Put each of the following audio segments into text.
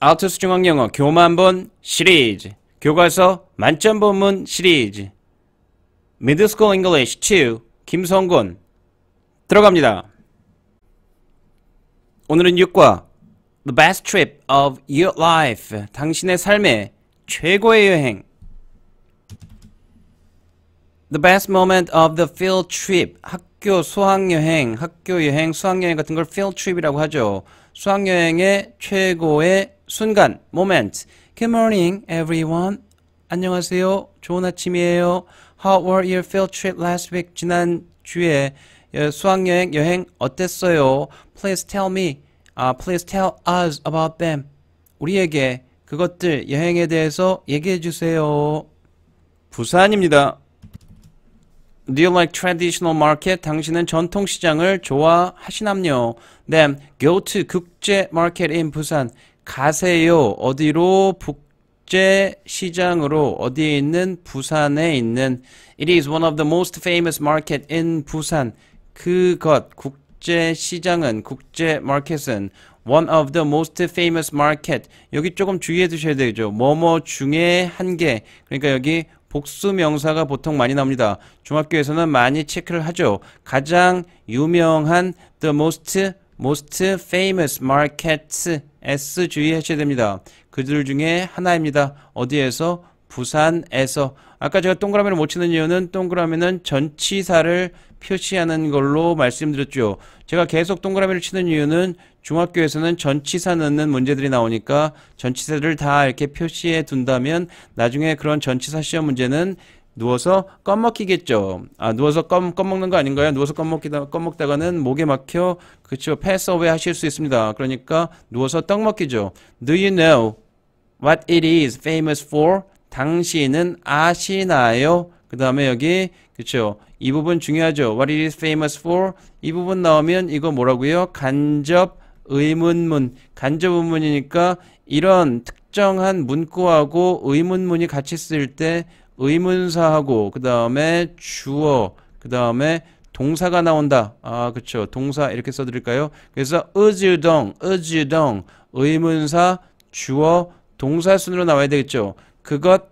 아우터스 중앙영어 교만본 시리즈 교과서 만점 본문 시리즈 미드스쿨 잉글리시 2 김성곤 들어갑니다. 오늘은 6과 The best trip of your life 당신의 삶의 최고의 여행 The best moment of the field trip 학교 수학여행 학교 여행 수학여행 같은 걸 field trip이라고 하죠. 수학여행의 최고의 순간, moment. Good morning, everyone. 안녕하세요. 좋은 아침이에요. How were your field trip last week? 지난 주에 수학여행 여행 어땠어요? Please tell me. Uh, please tell us about them. 우리에게 그것들 여행에 대해서 얘기해 주세요. 부산입니다. Do you like traditional market? 당신은 전통시장을 좋아하시나요? Then go to 국제 market in 부산. 가세요. 어디로? 국제 시장으로. 어디에 있는? 부산에 있는. It is one of the most famous market in 부산. 그것, 국제 시장은, 국제 마켓은 one of the most famous market. 여기 조금 주의해 두셔야 되죠. 뭐뭐 중에 한 개. 그러니까 여기 복수 명사가 보통 많이 나옵니다. 중학교에서는 많이 체크를 하죠. 가장 유명한 the most most famous markets S 주의하셔야 됩니다. 그들 중에 하나입니다. 어디에서? 부산에서. 아까 제가 동그라미를 못 치는 이유는 동그라미는 전치사를 표시하는 걸로 말씀드렸죠. 제가 계속 동그라미를 치는 이유는 중학교에서는 전치사 넣는 문제들이 나오니까 전치사를 다 이렇게 표시해 둔다면 나중에 그런 전치사 시험 문제는 누워서 껌 먹히겠죠. 아 누워서 껌, 껌 먹는 거 아닌가요? 누워서 껌 먹기다 껌 먹다가는 목에 막혀 그쵸 패스어웨이 하실 수 있습니다. 그러니까 누워서 떡먹히죠 Do you know what it is famous for? 당신은 아시나요? 그 다음에 여기 그쵸 이 부분 중요하죠. What it is famous for? 이 부분 나오면 이거 뭐라고요? 간접 의문문 간접 의문이니까 이런 특정한 문구하고 의문문이 같이 쓰일 때 의문사하고 그 다음에 주어 그 다음에 동사가 나온다. 아, 그쵸. 동사 이렇게 써드릴까요? 그래서 의지동, 의지동, 의문사, 주어, 동사 순으로 나와야 되겠죠. 그것,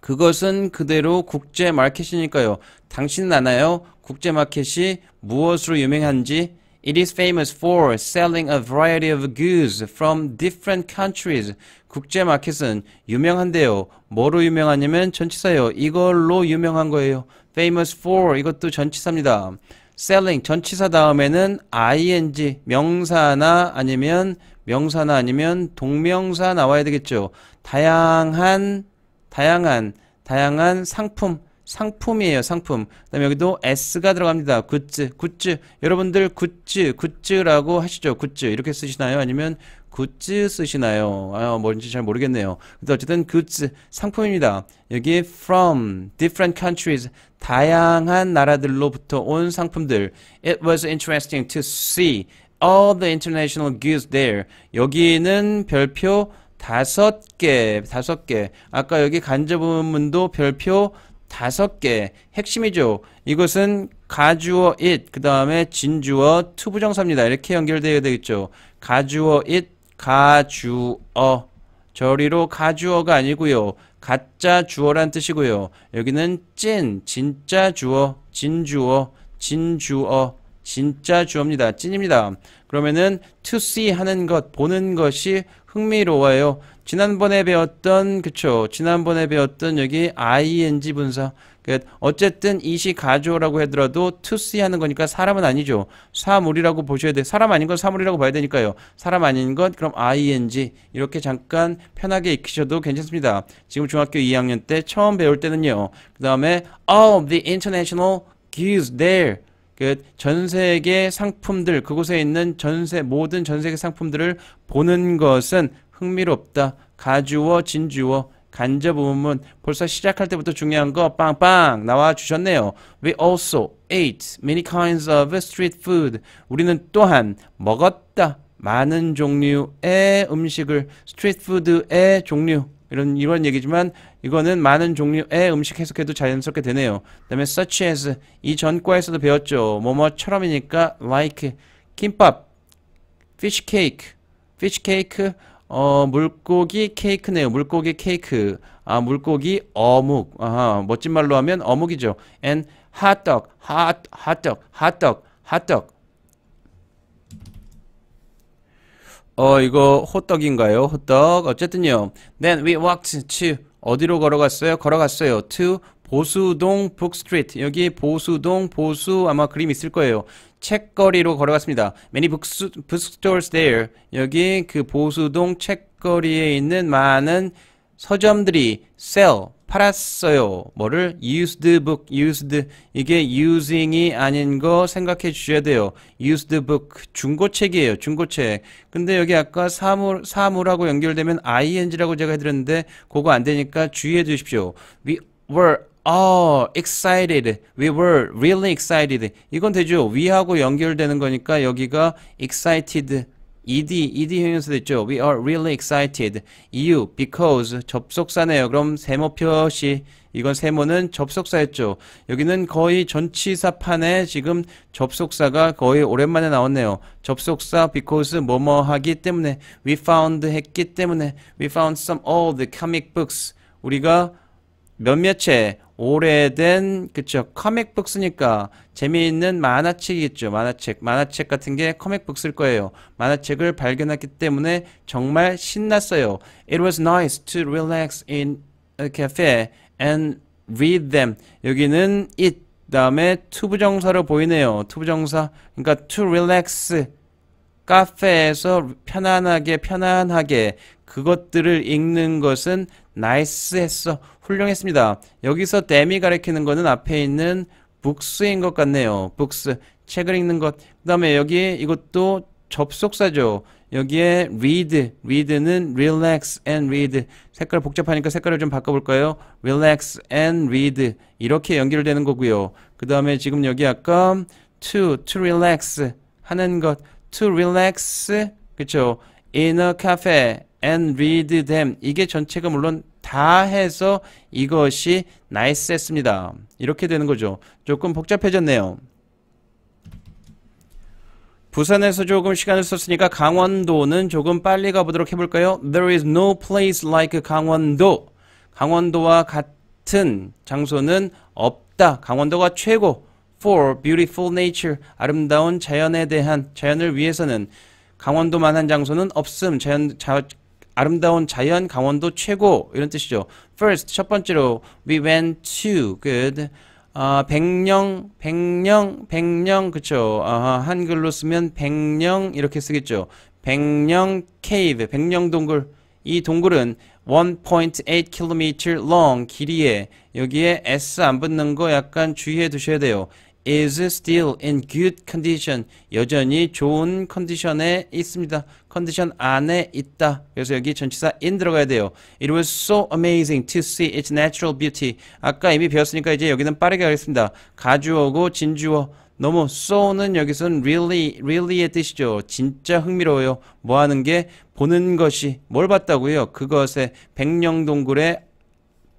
그것은 그대로 국제 마켓이니까요. 당신은 아나요? 국제 마켓이 무엇으로 유명한지 It is famous for selling a variety of goods from different countries. 국제 마켓은 유명한데요. 뭐로 유명하냐면 전치사요. 이걸로 유명한 거예요. famous for 이것도 전치사입니다. selling 전치사 다음에는 ing 명사나 아니면 명사나 아니면 동명사 나와야 되겠죠. 다양한 다양한 다양한 상품 상품이에요 상품 그 다음에 여기도 S가 들어갑니다 굿즈 굿즈 여러분들 굿즈 굿즈라고 하시죠 굿즈 이렇게 쓰시나요 아니면 굿즈 쓰시나요 아 뭔지 잘 모르겠네요 근데 어쨌든 굿즈 상품입니다 여기 from different countries 다양한 나라들로부터 온 상품들 It was interesting to see all the international goods there 여기는 별표 다섯 개 다섯 개 아까 여기 간접 문도 별표 다섯 개 핵심이죠. 이것은 가주어 it 그 다음에 진주어 to 부정사입니다. 이렇게 연결되어야 되겠죠. 가주어 it 가주어 저리로 가주어가 아니고요. 가짜 주어란 뜻이고요. 여기는 찐 진짜 주어 진주어 진주어 진짜 주어입니다. 찐입니다. 그러면은 to see 하는 것 보는 것이 흥미로워요. 지난번에 배웠던 그쵸 지난번에 배웠던 여기 ing 분사 그 어쨌든 이시 가조라고 해더라도 투시 하는 거니까 사람은 아니죠 사물이라고 보셔야 돼 사람 아닌 건 사물이라고 봐야 되니까요 사람 아닌 건 그럼 ing 이렇게 잠깐 편하게 익히셔도 괜찮습니다 지금 중학교 2학년 때 처음 배울 때는요 그 다음에 all the international gives there 그 전 세계 상품들 그곳에 있는 전세 모든 전 세계 상품들을 보는 것은 흥미롭다, 가주어, 진주어, 간접 의문 벌써 시작할 때부터 중요한 거 빵빵 나와 주셨네요. We also ate many kinds of street food. 우리는 또한 먹었다. 많은 종류의 음식을 street f o o d 의 종류 이런 이런 얘기지만 이거는 많은 종류의 음식 해석해도 자연스럽게 되네요. 그다음에 such as 이 전과에서도 배웠죠. 뭐뭐처럼이니까 like 김밥, fish cake, fish cake 어, 물고기 케이크네요. 물고기 케이크. 아, 물고기 어묵. 아하, 멋진 말로 하면 어묵이죠. and 핫떡, 핫, 핫떡, 핫떡, 핫떡. 어, 이거 호떡인가요? 호떡. 어쨌든요. Then we walked to 어디로 걸어갔어요? 걸어갔어요. to 보수동 북스트리트 여기 보수동 보수 아마 그림 있을 거예요 책거리로 걸어갔습니다 Many books, t o r e s there 여기 그 보수동 책거리에 있는 많은 서점들이 sell 팔았어요 뭐를 used book used 이게 using이 아닌 거 생각해 주셔야 돼요 used book 중고책이에요 중고책 근데 여기 아까 사물 사물하고 연결되면 ing라고 제가 해드렸는데 그거 안 되니까 주의해 주십시오 we were 어, excited. We were really excited. 이건 되죠. we하고 연결되는 거니까 여기가 excited. ed, ed 형용사 됐죠. We are really excited. 이유, because, 접속사네요. 그럼 세모 표시. 이건 세모는 접속사였죠. 여기는 거의 전치사판에 지금 접속사가 거의 오랜만에 나왔네요. 접속사 because 뭐뭐 하기 때문에 we found 했기 때문에 we found some old comic books 우리가 몇몇채 오래된 그쵸 커믹북 쓰니까 재미있는 만화책이겠죠 만화책 만화책 같은 게 커믹북 쓸 거예요 만화책을 발견했기 때문에 정말 신났어요 It was nice to relax in a cafe and read them 여기는 it 다음에 to 부정사로 보이네요 to 부정사 그러니까 to relax 카페에서 편안하게 편안하게 그것들을 읽는 것은 나이스 했어. 훌륭했습니다. 여기서 댐이 가리키는 거는 앞에 있는 북스인 것 같네요. 북스. 책을 읽는 것. 그 다음에 여기 이것도 접속사죠. 여기에 read, read는 relax and read. 색깔 복잡하니까 색깔을 좀 바꿔볼까요? relax and read. 이렇게 연결되는 거고요. 그 다음에 지금 여기 아까 to, to relax 하는 것. to relax, 그쵸? in a cafe and read them. 이게 전체가 물론 다 해서 이것이 나이스했습니다. 이렇게 되는 거죠. 조금 복잡해졌네요. 부산에서 조금 시간을 썼으니까 강원도는 조금 빨리 가보도록 해볼까요? There is no place like 강원도. 강원도와 같은 장소는 없다. 강원도가 최고. For beautiful nature. 아름다운 자연에 대한, 자연을 위해서는 강원도만한 장소는 없음. 자연, 자, 아름다운 자연 강원도 최고 이런 뜻이죠. First 첫 번째로 we went to good 아, 백령, 백령, 백령, 그쵸. 아, 한글로 쓰면 백령, 이렇게 쓰겠죠. 백령 케이브, 백령 동굴. 이 동굴은 1.8km long 길이에, 여기에 S 안 붙는 거 약간 주의해 두셔야 돼요. is still in good condition. 여전히 좋은 컨디션에 있습니다. 컨디션 안에 있다. 그래서 여기 전치사 in 들어가야 돼요. It was so amazing to see its natural beauty. 아까 이미 배웠으니까 이제 여기는 빠르게 가겠습니다. 가주어고 진주어. 너무 so는 여기서는 really, really의 뜻이죠. 진짜 흥미로워요. 뭐 하는 게 보는 것이 뭘 봤다고요? 그것의 백령동굴의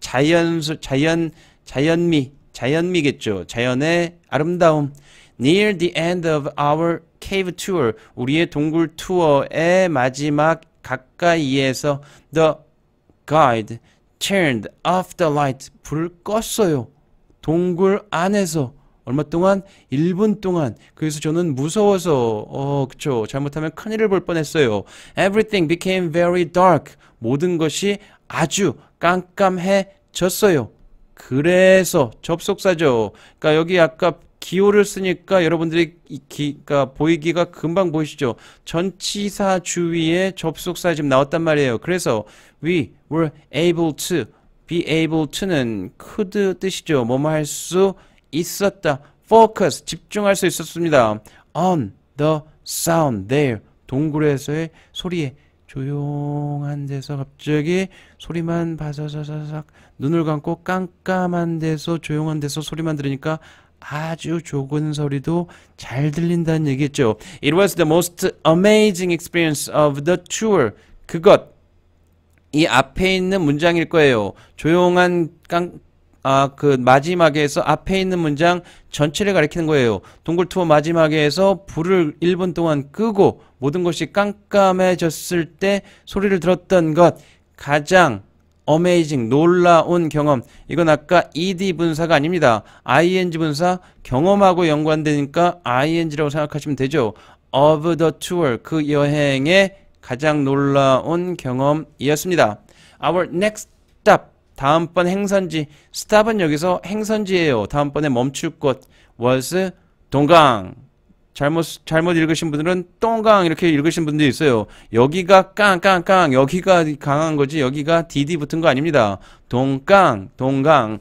자연 자연 자연미 자연미겠죠. 자연의 아름다움. Near the end of our cave tour. 우리의 동굴 투어의 마지막 가까이에서 the guide turned off the light. 불 껐어요. 동굴 안에서 얼마 동안? 1분 동안. 그래서 저는 무서워서 어 그쵸 잘못하면 큰일을 볼 뻔했어요. Everything became very dark. 모든 것이 아주 깜깜해졌어요. 그래서 접속사죠. 그러니까 여기 아까 기호를 쓰니까 여러분들이 기, 그 보이기가 금방 보이시죠? 전치사 주위에 접속사 지금 나왔단 말이에요. 그래서 we were able to be able to는 could 뜻이죠. 뭐뭐 할 수 있었다. focus 집중할 수 있었습니다. on the sound there 동굴에서의 소리에 조용한 데서 갑자기 소리만 바사사사삭 눈을 감고 깜깜한 데서 조용한 데서 소리만 들으니까 아주 좁은 소리도 잘 들린다는 얘기죠. It was the most amazing experience of the tour. 그것 이 앞에 있는 문장일 거예요. 조용한 깡, 아, 그 마지막에서 앞에 있는 문장 전체를 가리키는 거예요. 동굴 투어 마지막에서 불을 1분 동안 끄고 모든 것이 깜깜해졌을 때 소리를 들었던 것 가장 어메이징 놀라운 경험 이건 아까 ed 분사가 아닙니다 ing 분사 경험하고 연관되니까 ing라고 생각하시면 되죠 of the tour 그 여행의 가장 놀라운 경험이었습니다 our next stop 다음번 행선지 스탑은 여기서 행선지예요. 다음번에 멈출 곳 was 동강 잘못 잘못 읽으신 분들은 똥강 이렇게 읽으신 분들이 있어요. 여기가 깡깡깡 여기가 강한 거지 여기가 디디 붙은 거 아닙니다. 동강 동강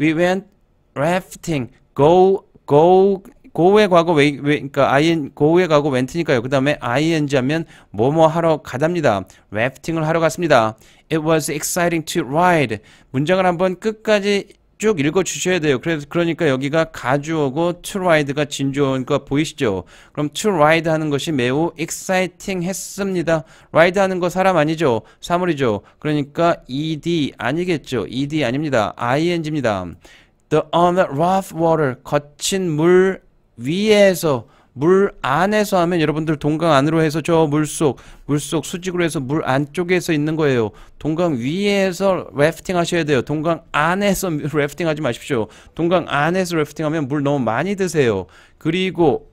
We went rafting. Go go 고우의 과거 왜, 왜 그러니까 아이엔 고우의 과거 w 트니까요 그다음에 ing 하면 뭐뭐 하러 가답니다. 래프팅을 하러 갔습니다. It was exciting to ride. 문장을 한번 끝까지 쭉 읽어 주셔야 돼요. 그래서 그러니까 여기가 가주어고 to ride가 진주어니까 보이시죠? 그럼 to ride 하는 것이 매우 exciting 했습니다. ride 하는 거 사람 아니죠? 사물이죠. 그러니까 ed 아니겠죠? ed 아닙니다. ing입니다. The on the rough water 거친 물 위에서 물 안에서 하면 여러분들 동강 안으로 해서 저 물속 물속 수직으로 해서 물 안쪽에서 있는 거예요 동강 위에서 래프팅 하셔야 돼요 동강 안에서 래프팅 하지 마십시오 동강 안에서 래프팅 하면 물 너무 많이 드세요 그리고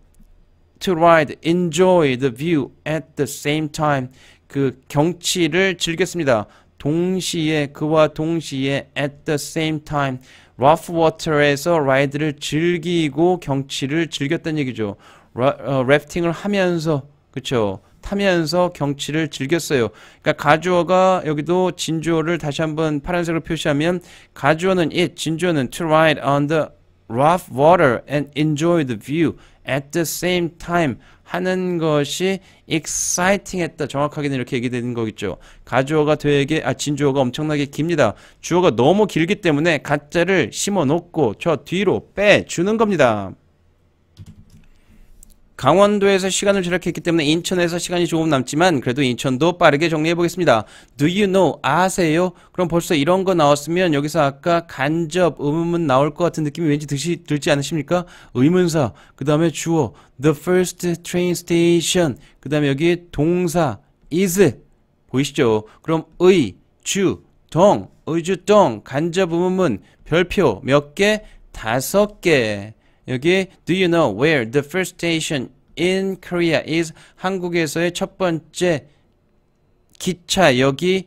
to ride enjoy the view at the same time 그 경치를 즐겼습니다 동시에 그와 동시에 at the same time rough water에서 라이드를 즐기고 경치를 즐겼다는 얘기죠. 라, 어, 래프팅을 하면서 그쵸 타면서 경치를 즐겼어요. 그러니까 가주어가 여기도 진주어를 다시 한번 파란색으로 표시하면 가주어는 it, 진주어는 to ride on the rough water and enjoy the view at the same time 하는 것이 exciting했다. 정확하게는 이렇게 얘기되는 거겠죠. 가주어가 되게 아 진주어가 엄청나게 깁니다. 주어가 너무 길기 때문에 가짜를 심어 놓고 저 뒤로 빼 주는 겁니다. 강원도에서 시간을 절약했기 때문에 인천에서 시간이 조금 남지만 그래도 인천도 빠르게 정리해 보겠습니다. Do you know? 아세요? 그럼 벌써 이런 거 나왔으면 여기서 아까 간접 의문문 나올 것 같은 느낌이 왠지 드시, 들지 않으십니까? 의문사, 그 다음에 주어, the first train station, 그 다음에 여기 동사, is, 보이시죠? 그럼 의, 주, 동, 의주동, 간접 의문문, 별표 몇 개? 다섯 개. 여기 Do you know where the first station in Korea is? 한국에서의 첫 번째 기차 여기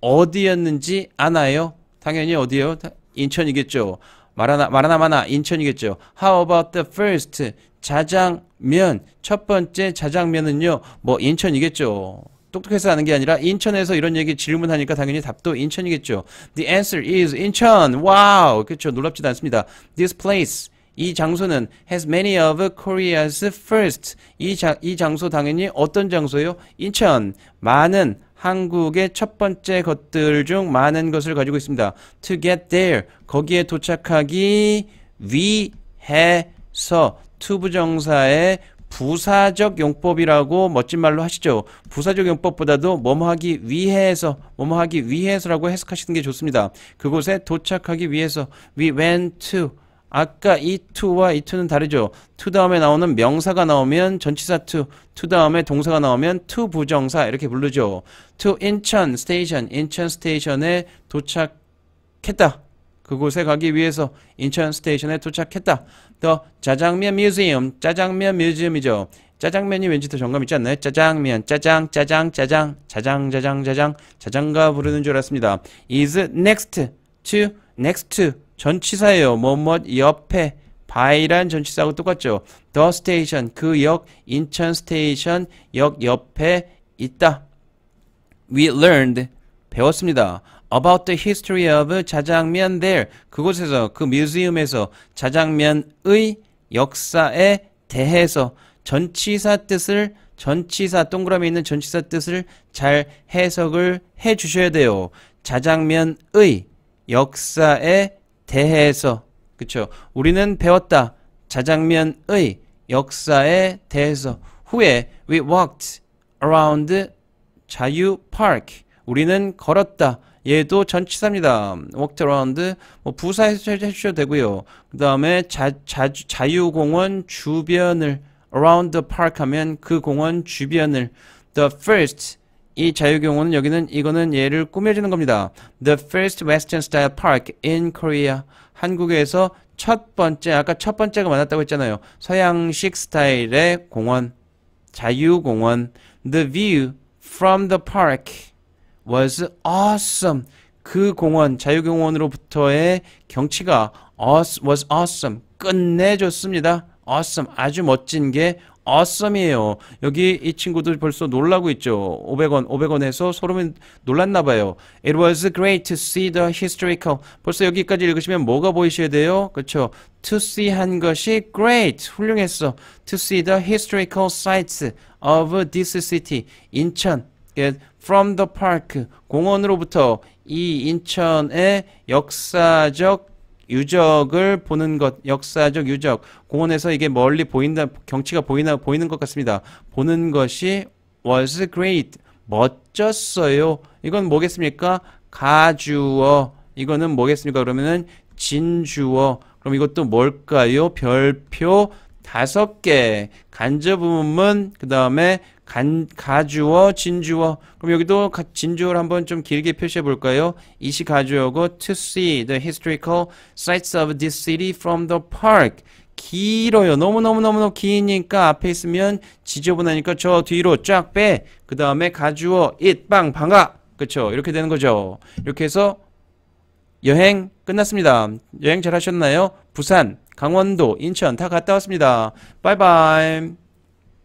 어디였는지 아나요? 당연히 어디요? 인천이겠죠. 말하나 말하나마나 인천이겠죠. How about the first 자장면? 첫 번째 자장면은요. 뭐 인천이겠죠. 똑똑해서 아는 게 아니라 인천에서 이런 얘기 질문하니까 당연히 답도 인천이겠죠. The answer is 인천. 와우. Wow. 그렇죠. 놀랍지도 않습니다. This place 이 장소는 has many of Korea's first. 이, 자, 이 장소 당연히 어떤 장소요? 인천. 많은 한국의 첫 번째 것들 중 많은 것을 가지고 있습니다. To get there. 거기에 도착하기 위해서 투부정사의 부사적 용법이라고 멋진 말로 하시죠. 부사적 용법보다도 뭐뭐하기 위해서 뭐뭐하기 위해서라고 해석하시는 게 좋습니다. 그곳에 도착하기 위해서 we went to 아까 이투와 이투는 다르죠. 투 다음에 나오는 명사가 나오면 전치사 투, 투 다음에 동사가 나오면 투 부정사 이렇게 부르죠. 투 인천 스테이션, 인천 스테이션에 도착했다. 그곳에 가기 위해서 인천 스테이션에 도착했다. 더 짜장면 뮤지엄, 짜장면 뮤지엄이죠. 짜장면이 왠지 더 정감 있지 않나요? 짜장면, 짜장, 짜장, 짜장, 짜장, 짜장, 짜장, 짜장가 부르는 줄 알았습니다. is next to, next to 전치사예요. 뭐뭐 뭐, 옆에 바이란 전치사하고 똑같죠. 더 스테이션 그 역 인천 스테이션 역 옆에 있다. We learned 배웠습니다. About the history of 자장면 there 그곳에서 그 뮤지엄에서 자장면의 역사에 대해서 전치사 뜻을 전치사 동그라미 있는 전치사 뜻을 잘 해석을 해 주셔야 돼요. 자장면의 역사에 대해서 그쵸 우리는 배웠다 자장면의 역사에 대해서 후에 we walked around 자유 파크 우리는 걸었다 얘도 전치사입니다 walked around 뭐부사에서 해주셔도 되고요 그 다음에 자유공원 주변을 around the park 하면 그 공원 주변을 the first 이자유경호는 여기는 이거는 얘를 꾸며주는 겁니다. The first Western Style Park in Korea. 한국에서 첫 번째 아까 첫 번째가 많았다고 했잖아요. 서양식 스타일의 공원, 자유공원. The view from the park was awesome. 그 공원, 자유공원으로부터의 경치가 was awesome. 끝내줬습니다. awesome. 아주 멋진 게 어썸이에요. 여기 이 친구들 벌써 놀라고 있죠. 500원, 500원에서 소름이 놀랐나 봐요. It was great to see the historical. 벌써 여기까지 읽으시면 뭐가 보이셔야 돼요? 그렇죠. To see 한 것이 great, 훌륭했어. To see the historical sites of this city, 인천. From the park, 공원으로부터 이 인천의 역사적 유적을 보는 것, 역사적 유적, 공원에서 이게 멀리 보인다, 경치가 보이나, 보이는 것 같습니다. 보는 것이 was great, 멋졌어요. 이건 뭐겠습니까? 가주어. 이거는 뭐겠습니까? 그러면은 진주어. 그럼 이것도 뭘까요? 별표 다섯 개. 간접 부문, 그 다음에 간, 가주어, 진주어. 그럼 여기도 가, 진주어를 한번 좀 길게 표시해 볼까요? 이시 가주어고 to see the historical sites of this city from the park. 길어요. 너무너무너무너무 기니까 앞에 있으면 지저분하니까 저 뒤로 쫙 빼. 그 다음에 가주어, it, 빵, 방가 그쵸? 이렇게 되는 거죠. 이렇게 해서 여행 끝났습니다. 여행 잘 하셨나요? 부산, 강원도, 인천 다 갔다 왔습니다. 바이바이.